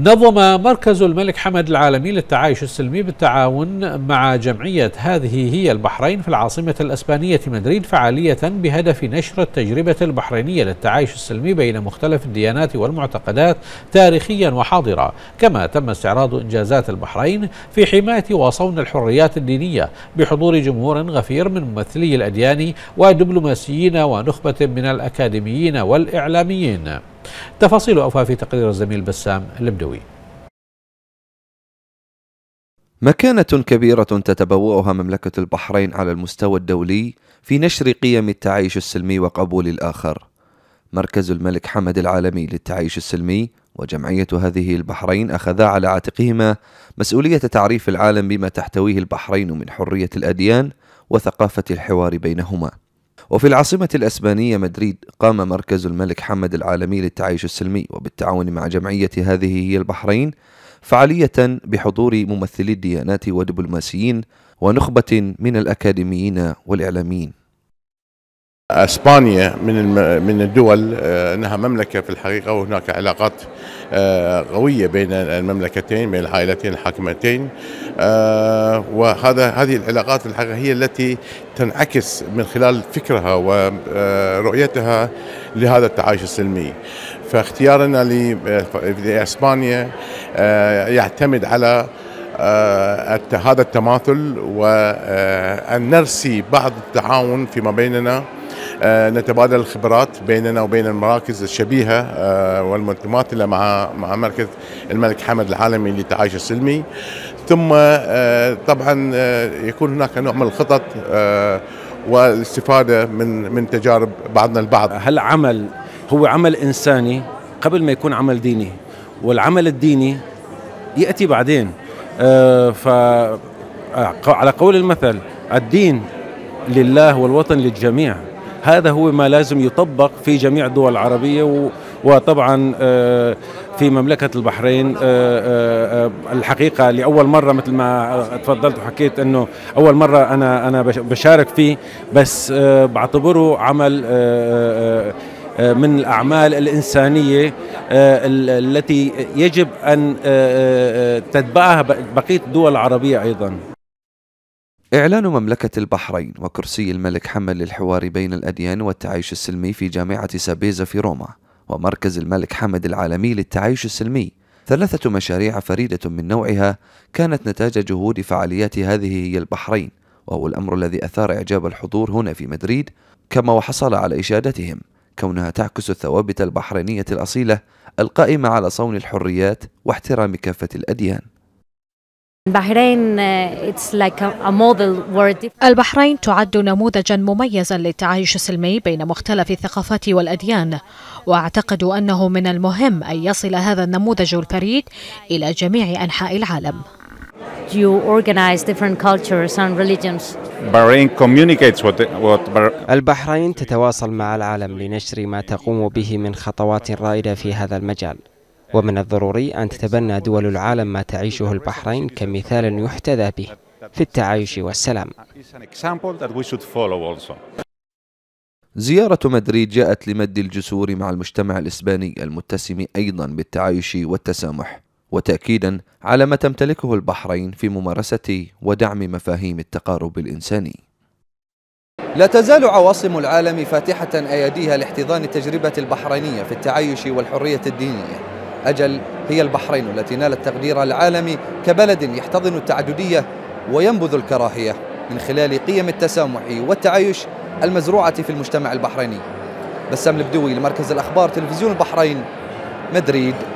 نظم مركز الملك حمد العالمي للتعايش السلمي بالتعاون مع جمعية هذه هي البحرين في العاصمة الأسبانية مدريد فعالية بهدف نشر التجربة البحرينية للتعايش السلمي بين مختلف الديانات والمعتقدات تاريخيا وحاضرا كما تم استعراض إنجازات البحرين في حماية وصون الحريات الدينية بحضور جمهور غفير من ممثلي الأديان ودبلوماسيين ونخبة من الأكاديميين والإعلاميين تفاصيل أوفى في تقرير الزميل بسام البدوي مكانة كبيرة تتبوأها مملكة البحرين على المستوى الدولي في نشر قيم التعايش السلمي وقبول الآخر. مركز الملك حمد العالمي للتعايش السلمي وجمعية هذه البحرين أخذا على عاتقهما مسؤولية تعريف العالم بما تحتويه البحرين من حرية الأديان وثقافة الحوار بينهما. وفي العاصمة الأسبانية مدريد قام مركز الملك حمد العالمي للتعايش السلمي وبالتعاون مع جمعية هذه هي البحرين فعالية بحضور ممثلي الديانات ودبلوماسيين ونخبة من الأكاديميين والإعلاميين اسبانيا من من الدول آه، انها مملكه في الحقيقه وهناك علاقات آه، قويه بين المملكتين بين العائلتين الحاكمتين آه، وهذا هذه العلاقات في الحقيقه هي التي تنعكس من خلال فكرها ورؤيتها لهذا التعايش السلمي فاختيارنا لاسبانيا يعتمد على هذا التماثل وأن نرسي بعض التعاون فيما بيننا آه، نتبادل الخبرات بيننا وبين المراكز الشبيهة آه، والمتماثلة مع مع مركز الملك حمد العالمي للتعايش السلمي ثم آه، طبعا يكون هناك نوع من الخطط والاستفادة من من تجارب بعضنا البعض هل عمل هو عمل إنساني قبل ما يكون عمل ديني والعمل الديني يأتي بعدين ف على قول المثل الدين لله والوطن للجميع هذا هو ما لازم يطبق في جميع الدول العربية وطبعا آه، في مملكة البحرين آه، آه، الحقيقة لأول مرة مثل ما تفضلت وحكيت أنه أول مرة أنا أنا بشارك فيه بس بعتبره عمل من الأعمال الإنسانية التي يجب أن تتبعها بقية الدول العربية أيضا إعلان مملكة البحرين وكرسي الملك حمد للحوار بين الأديان والتعايش السلمي في جامعة سابيزا في روما ومركز الملك حمد العالمي للتعايش السلمي ثلاثة مشاريع فريدة من نوعها كانت نتاج جهود فعاليات هذه هي البحرين وهو الأمر الذي أثار إعجاب الحضور هنا في مدريد كما وحصل على إشادتهم كونها تعكس الثوابت البحرينية الأصيلة القائمة على صون الحريات واحترام كافة الأديان Uh, البحرين تعد نموذجا مميزا للتعايش السلمي بين مختلف الثقافات والأديان وأعتقد أنه من المهم أن يصل هذا النموذج الفريد إلى جميع أنحاء العالم البحرين تتواصل مع العالم لنشر ما تقوم به من خطوات رائدة في هذا المجال ومن الضروري أن تتبنى دول العالم ما تعيشه البحرين كمثال يحتذى به في التعايش والسلام زيارة مدريد جاءت لمد الجسور مع المجتمع الإسباني المتسم أيضا بالتعايش والتسامح وتأكيدا على ما تمتلكه البحرين في ممارسة ودعم مفاهيم التقارب الإنساني لا تزال عواصم العالم فاتحة أيديها لاحتضان التجربة البحرينية في التعايش والحرية الدينية أجل هي البحرين التي نالت تقدير العالمي كبلد يحتضن التعددية وينبذ الكراهية من خلال قيم التسامح والتعايش المزروعة في المجتمع البحريني بسام البدوي لمركز الأخبار تلفزيون البحرين مدريد